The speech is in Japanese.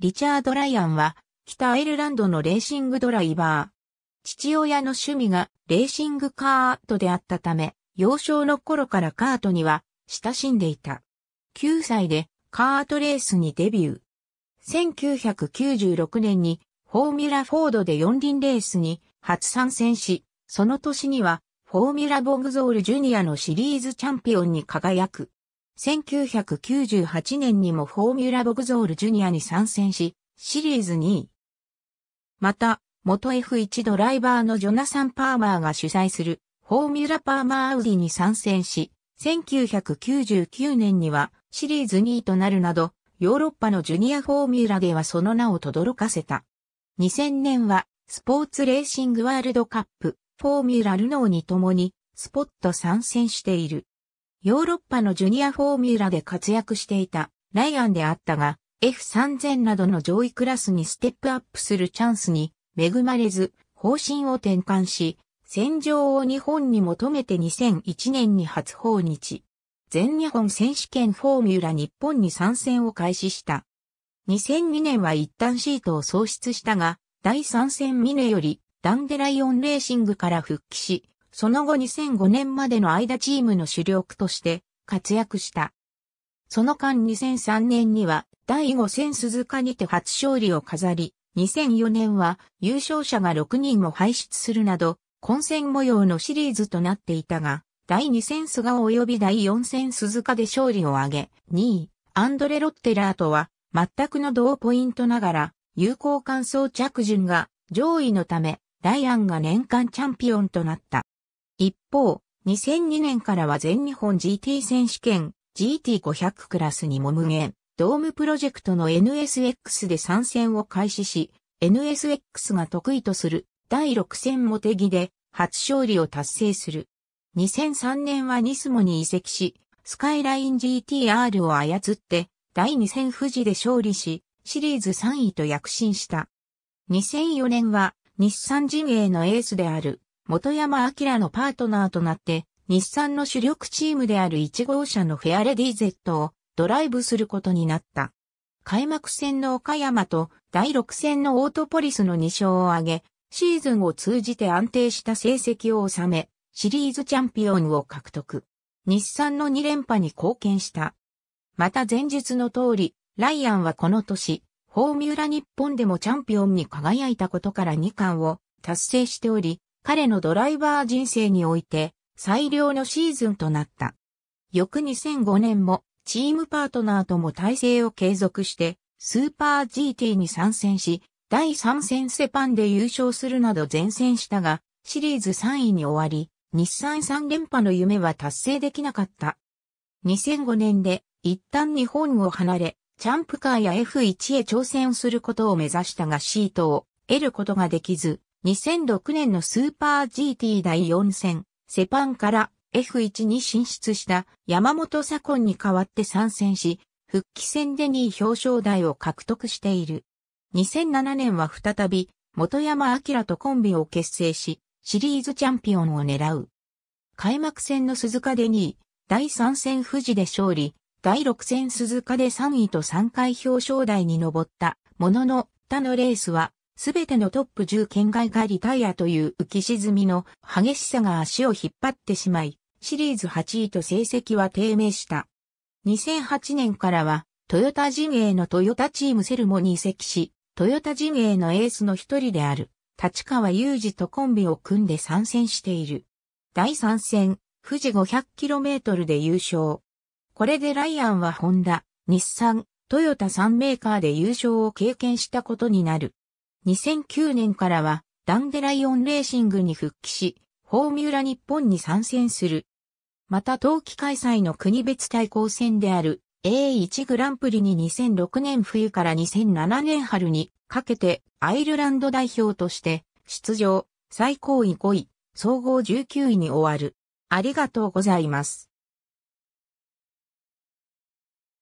リチャード・ライアンは、北アイルランドのレーシングドライバー。父親の趣味がレーシングカートであったため、幼少の頃からカートには親しんでいた。9歳でカートレースにデビュー。1996年にフォーミュラフォードで四輪レースに初参戦し、その年にはフォーミュラボグゾールジュニアのシリーズチャンピオンに輝く。1998年にもフォーミュラ・ボグゾールジュニアに参戦し、シリーズ2位。また、元 F1 ドライバーのジョナサン・パーマーが主催するフォーミュラ・パーマー・アウディに参戦し、1999年にはシリーズ2位となるなど、ヨーロッパのジュニアフォーミュラではその名を轟かせた。2000年はスポーツレーシングワールドカップ、フォーミュラルノーに共にスポット参戦している。ヨーロッパのジュニアフォーミュラで活躍していたライアンであったが、F3000 などの上位クラスにステップアップするチャンスに恵まれず、方針を転換し、戦場を日本に求めて2001年に初訪日。全日本選手権フォーミュラ日本に参戦を開始した。2002年は一旦シートを喪失したが、第3戦ミネよりダンデライオンレーシングから復帰し、その後2005年までの間チームの主力として活躍した。その間2003年には第5戦鈴鹿にて初勝利を飾り、2004年は優勝者が6人も輩出するなど、混戦模様のシリーズとなっていたが、第2戦菅及び第4戦鈴鹿で勝利を挙げ、2位、アンドレ・ロッテラーとは、全くの同ポイントながら、有効感想着順が上位のため、ライアンが年間チャンピオンとなった。一方、2002年からは全日本 GT 選手権 GT500 クラスにも無限、ドームプロジェクトの NSX で参戦を開始し、NSX が得意とする第6戦モテギで初勝利を達成する。2003年はニスモに移籍し、スカイライン GTR を操って、第2戦富士で勝利し、シリーズ3位と躍進した。2004年は、日産陣営のエースである、元山明のパートナーとなって、日産の主力チームである1号車のフェアレディ Z をドライブすることになった。開幕戦の岡山と第6戦のオートポリスの2勝を挙げ、シーズンを通じて安定した成績を収め、シリーズチャンピオンを獲得。日産の2連覇に貢献した。また前述の通り、ライアンはこの年、フォーミュラ日本でもチャンピオンに輝いたことから2冠を達成しており、彼のドライバー人生において最良のシーズンとなった。翌2005年もチームパートナーとも体制を継続してスーパー GT に参戦し、第3戦セパンで優勝するなど前線したが、シリーズ3位に終わり、日産3連覇の夢は達成できなかった。2005年で一旦日本を離れ、チャンプカーや F1 へ挑戦することを目指したがシートを得ることができず、2006年のスーパー GT 第4戦、セパンから F1 に進出した山本左近に代わって参戦し、復帰戦で2位表彰台を獲得している。2007年は再び、元山明とコンビを結成し、シリーズチャンピオンを狙う。開幕戦の鈴鹿で2位、第3戦富士で勝利、第6戦鈴鹿で3位と3回表彰台に上ったものの、他のレースはすべてのトップ10圏外がリタイアという浮き沈みの激しさが足を引っ張ってしまい、シリーズ8位と成績は低迷した。2008年からは、トヨタ陣営のトヨタチームセルモに移籍し、トヨタ陣営のエースの一人である、立川雄二とコンビを組んで参戦している。第3戦、富士 500km で優勝。これでライアンはホンダ、日産、トヨタ3メーカーで優勝を経験したことになる。2009年からはダンデライオンレーシングに復帰し、フォーミュラ日本に参戦する。また冬季開催の国別対抗戦である A1 グランプリに2006年冬から2007年春にかけてアイルランド代表として出場、最高位5位、総合19位に終わる。ありがとうございます。